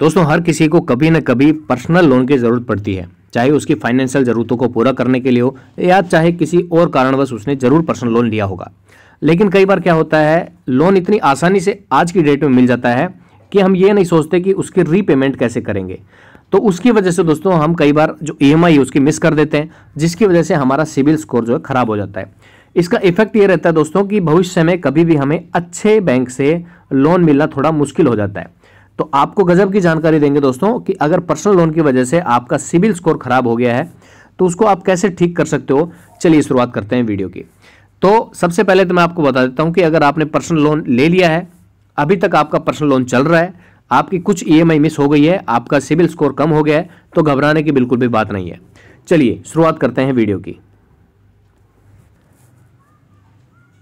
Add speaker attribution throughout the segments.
Speaker 1: दोस्तों हर किसी को कभी न कभी पर्सनल लोन की ज़रूरत पड़ती है चाहे उसकी फाइनेंशियल ज़रूरतों को पूरा करने के लिए हो या चाहे किसी और कारणवश उसने ज़रूर पर्सनल लोन लिया होगा लेकिन कई बार क्या होता है लोन इतनी आसानी से आज की डेट में मिल जाता है कि हम ये नहीं सोचते कि उसकी रीपेमेंट कैसे करेंगे तो उसकी वजह से दोस्तों हम कई बार जो ई एम आई उसकी मिस कर देते हैं जिसकी वजह से हमारा सिविल स्कोर जो है ख़राब हो जाता है इसका इफेक्ट ये रहता है दोस्तों कि भविष्य में कभी भी हमें अच्छे बैंक से लोन मिलना थोड़ा मुश्किल हो जाता है तो आपको गजब की जानकारी देंगे दोस्तों कि अगर पर्सनल लोन की वजह से आपका सिविल स्कोर खराब हो गया है तो उसको आप कैसे ठीक कर सकते हो चलिए शुरुआत करते हैं वीडियो की तो सबसे पहले तो मैं आपको बता देता हूँ कि अगर आपने पर्सनल लोन ले लिया है अभी तक आपका पर्सनल लोन चल रहा है आपकी कुछ ई e मिस हो गई है आपका सिविल स्कोर कम हो गया है तो घबराने की बिल्कुल भी बात नहीं है चलिए शुरुआत करते हैं वीडियो की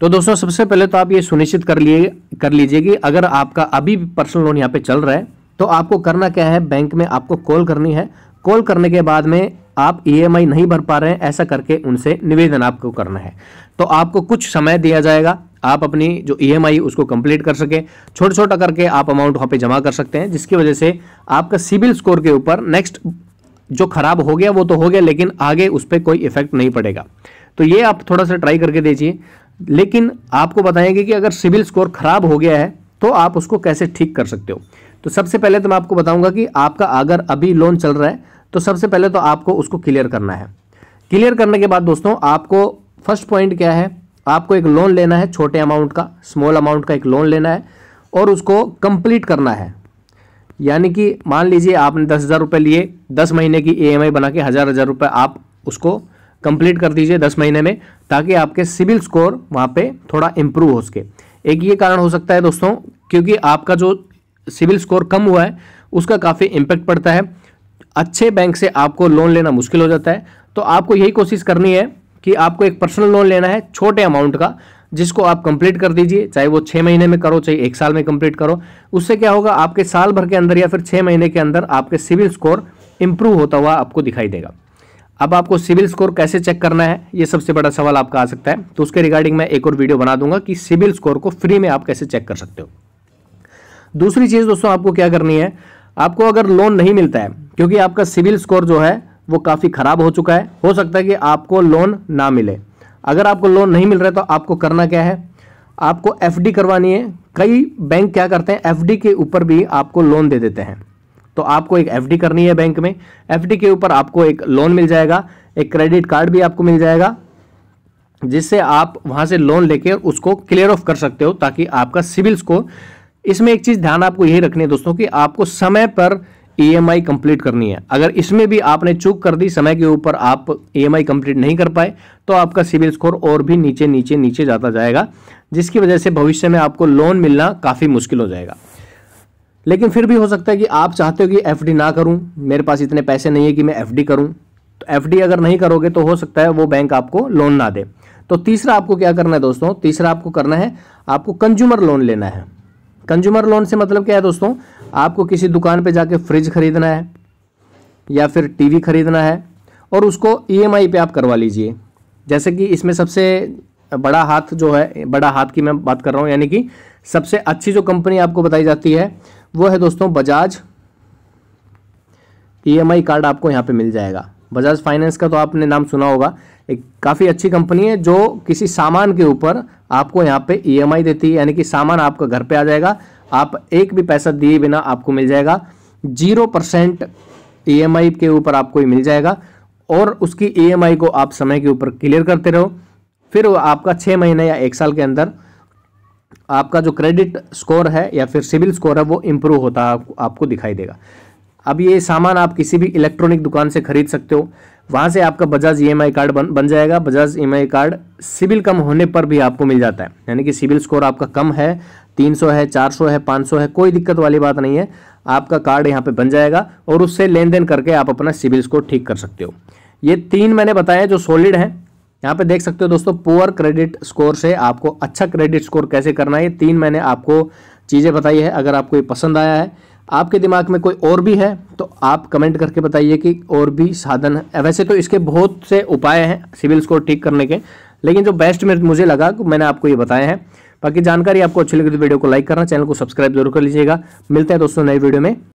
Speaker 1: तो दोस्तों सबसे पहले तो आप ये सुनिश्चित कर लिए कर लीजिए कि अगर आपका अभी पर्सनल लोन यहाँ पे चल रहा है तो आपको करना क्या है बैंक में आपको कॉल करनी है कॉल करने के बाद में आप ईएमआई e नहीं भर पा रहे हैं ऐसा करके उनसे निवेदन आपको करना है तो आपको कुछ समय दिया जाएगा आप अपनी जो ईएमआई e उसको कंप्लीट कर सकें छोटा छोटा करके आप अमाउंट वहाँ पे जमा कर सकते हैं जिसकी वजह से आपका सिविल स्कोर के ऊपर नेक्स्ट जो खराब हो गया वो तो हो गया लेकिन आगे उस पर कोई इफेक्ट नहीं पड़ेगा तो ये आप थोड़ा सा ट्राई करके देखिए लेकिन आपको बताएंगे कि अगर सिविल स्कोर खराब हो गया है तो आप उसको कैसे ठीक कर सकते हो तो सबसे पहले तो मैं आपको बताऊंगा कि आपका अगर अभी लोन चल रहा है तो सबसे पहले तो आपको उसको क्लियर करना है क्लियर करने के बाद दोस्तों आपको फर्स्ट पॉइंट क्या है आपको एक लोन लेना है छोटे अमाउंट का स्मॉल अमाउंट का एक लोन लेना है और उसको कंप्लीट करना है यानी कि मान लीजिए आपने दस हज़ार रुपये लिए दस महीने की आई e बना के हज़ार हज़ार रुपये आप उसको कंप्लीट कर दीजिए दस महीने में ताकि आपके सिविल स्कोर वहाँ पे थोड़ा इम्प्रूव हो सके एक ये कारण हो सकता है दोस्तों क्योंकि आपका जो सिविल स्कोर कम हुआ है उसका काफ़ी इम्पैक्ट पड़ता है अच्छे बैंक से आपको लोन लेना मुश्किल हो जाता है तो आपको यही कोशिश करनी है कि आपको एक पर्सनल लोन लेना है छोटे अमाउंट का जिसको आप कंप्लीट कर दीजिए चाहे वो छः महीने में करो चाहे एक साल में कंप्लीट करो उससे क्या होगा आपके साल भर के अंदर या फिर छः महीने के अंदर आपके सिविल स्कोर इम्प्रूव होता हुआ आपको दिखाई देगा अब आपको सिविल स्कोर कैसे चेक करना है ये सबसे बड़ा सवाल आपका आ सकता है तो उसके रिगार्डिंग मैं एक और वीडियो बना दूंगा कि सिविल स्कोर को फ्री में आप कैसे चेक कर सकते हो दूसरी चीज़ दोस्तों आपको क्या करनी है आपको अगर लोन नहीं मिलता है क्योंकि आपका सिविल स्कोर जो है वो काफ़ी ख़राब हो चुका है हो सकता है कि आपको लोन ना मिले अगर आपको लोन नहीं मिल रहा है तो आपको करना क्या है आपको एफडी करवानी है कई बैंक क्या करते हैं एफडी के ऊपर भी आपको लोन दे देते हैं तो आपको एक एफ करनी है बैंक में एफ के ऊपर आपको एक लोन मिल जाएगा एक क्रेडिट कार्ड भी आपको मिल जाएगा जिससे आप वहां से लोन लेके उसको क्लियर ऑफ कर सकते हो ताकि आपका सिविल स्कोर इसमें एक चीज़ ध्यान आपको यही रखनी है दोस्तों कि आपको समय पर ई e कंप्लीट करनी है अगर इसमें भी आपने चूक कर दी समय के ऊपर आप ई e कंप्लीट नहीं कर पाए तो आपका सिविल स्कोर और भी नीचे नीचे नीचे जाता जाएगा जिसकी वजह से भविष्य में आपको लोन मिलना काफ़ी मुश्किल हो जाएगा लेकिन फिर भी हो सकता है कि आप चाहते हो कि एफ ना करूँ मेरे पास इतने पैसे नहीं है कि मैं एफ करूँ तो एफ अगर नहीं करोगे तो हो सकता है वो बैंक आपको लोन ना दे तो तीसरा आपको क्या करना है दोस्तों तीसरा आपको करना है आपको कंज्यूमर लोन लेना है कंज्यूमर लोन से मतलब क्या है दोस्तों आपको किसी दुकान पर जाके फ्रिज खरीदना है या फिर टी खरीदना है और उसको ई e पे आप करवा लीजिए जैसे कि इसमें सबसे बड़ा हाथ जो है बड़ा हाथ की मैं बात कर रहा हूँ यानी कि सबसे अच्छी जो कंपनी आपको बताई जाती है वो है दोस्तों बजाज ई e कार्ड आपको यहाँ पे मिल जाएगा बजाज फाइनेंस का तो आपने नाम सुना होगा एक काफ़ी अच्छी कंपनी है जो किसी सामान के ऊपर आपको यहाँ पे ई e देती है यानी कि सामान आपका घर पे आ जाएगा आप एक भी पैसा दिए बिना आपको मिल जाएगा जीरो परसेंट ई e के ऊपर आपको ये मिल जाएगा और उसकी ई को आप समय के ऊपर क्लियर करते रहो फिर आपका छः महीने या एक साल के अंदर आपका जो क्रेडिट स्कोर है या फिर सिविल स्कोर है वो इम्प्रूव होता है आपको दिखाई देगा अब ये सामान आप किसी भी इलेक्ट्रॉनिक दुकान से खरीद सकते हो वहाँ से आपका बजाज ई कार्ड बन बन जाएगा बजाज ई कार्ड सिविल कम होने पर भी आपको मिल जाता है यानी कि सिविल स्कोर आपका कम है 300 है 400 है 500 है कोई दिक्कत वाली बात नहीं है आपका कार्ड यहाँ पे बन जाएगा और उससे लेन देन करके आप अपना सिविल स्कोर ठीक कर सकते हो ये तीन मैंने बताया जो सॉलिड हैं यहाँ पे देख सकते हो दोस्तों पुअर क्रेडिट स्कोर से आपको अच्छा क्रेडिट स्कोर कैसे करना है तीन मैंने आपको चीज़ें बताई है अगर आपको ये पसंद आया है आपके दिमाग में कोई और भी है तो आप कमेंट करके बताइए कि और भी साधन है वैसे तो इसके बहुत से उपाय हैं सिविल स्कोर ठीक करने के लेकिन जो बेस्ट में मुझे लगा मैंने आपको ये बताया है बाकी जानकारी आपको अच्छी लगी तो वीडियो को लाइक करना चैनल को सब्सक्राइब जरूर कर लीजिएगा मिलते हैं दोस्तों नए वीडियो में